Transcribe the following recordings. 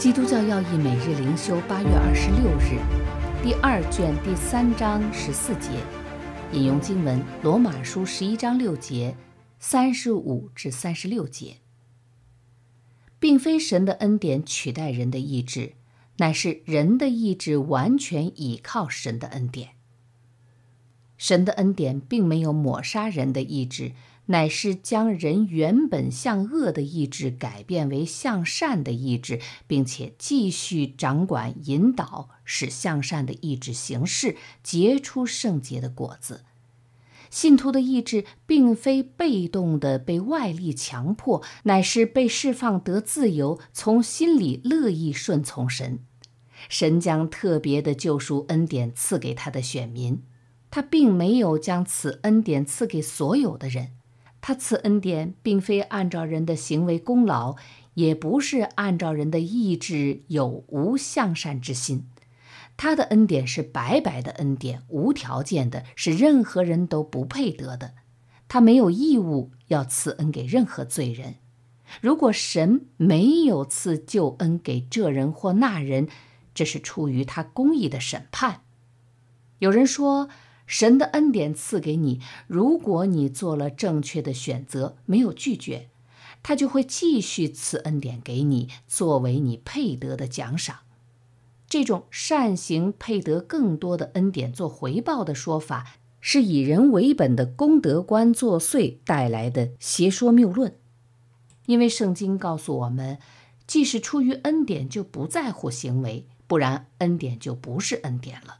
《基督教要义》每日灵修，八月二十六日，第二卷第三章十四节，引用经文《罗马书》十一章六节，三十五至三十六节，并非神的恩典取代人的意志，乃是人的意志完全倚靠神的恩典。神的恩典并没有抹杀人的意志。乃是将人原本向恶的意志改变为向善的意志，并且继续掌管引导，使向善的意志行事，结出圣洁的果子。信徒的意志并非被动的被外力强迫，乃是被释放得自由，从心里乐意顺从神。神将特别的救赎恩典赐给他的选民，他并没有将此恩典赐给所有的人。他赐恩典，并非按照人的行为功劳，也不是按照人的意志有无向善之心。他的恩典是白白的恩典，无条件的，是任何人都不配得的。他没有义务要赐恩给任何罪人。如果神没有赐救恩给这人或那人，这是出于他公义的审判。有人说。神的恩典赐给你，如果你做了正确的选择，没有拒绝，他就会继续赐恩典给你，作为你配得的奖赏。这种善行配得更多的恩典做回报的说法，是以人为本的功德观作祟带来的邪说谬论。因为圣经告诉我们，既是出于恩典，就不在乎行为，不然恩典就不是恩典了。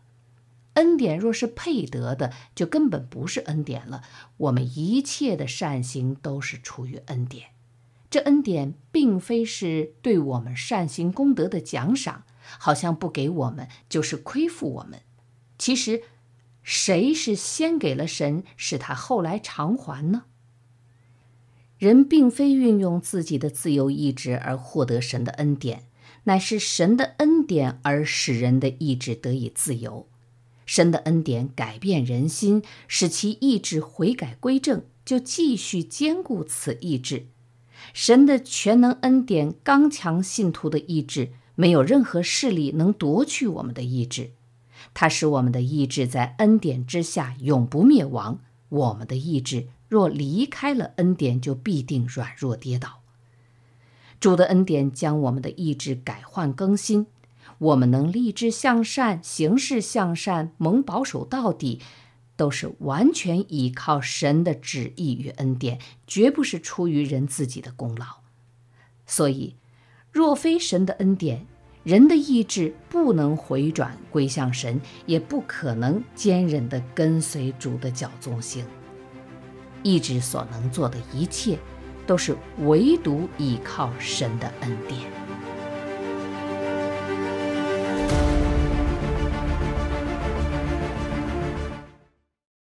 恩典若是配得的，就根本不是恩典了。我们一切的善行都是出于恩典，这恩典并非是对我们善行功德的奖赏，好像不给我们就是亏负我们。其实，谁是先给了神，使他后来偿还呢？人并非运用自己的自由意志而获得神的恩典，乃是神的恩典而使人的意志得以自由。神的恩典改变人心，使其意志悔改归正，就继续坚固此意志。神的全能恩典刚强信徒的意志，没有任何势力能夺去我们的意志。它使我们的意志在恩典之下永不灭亡。我们的意志若离开了恩典，就必定软弱跌倒。主的恩典将我们的意志改换更新。我们能立志向善、行事向善、蒙保守到底，都是完全依靠神的旨意与恩典，绝不是出于人自己的功劳。所以，若非神的恩典，人的意志不能回转归向神，也不可能坚韧地跟随主的脚踪行。意志所能做的一切，都是唯独依靠神的恩典。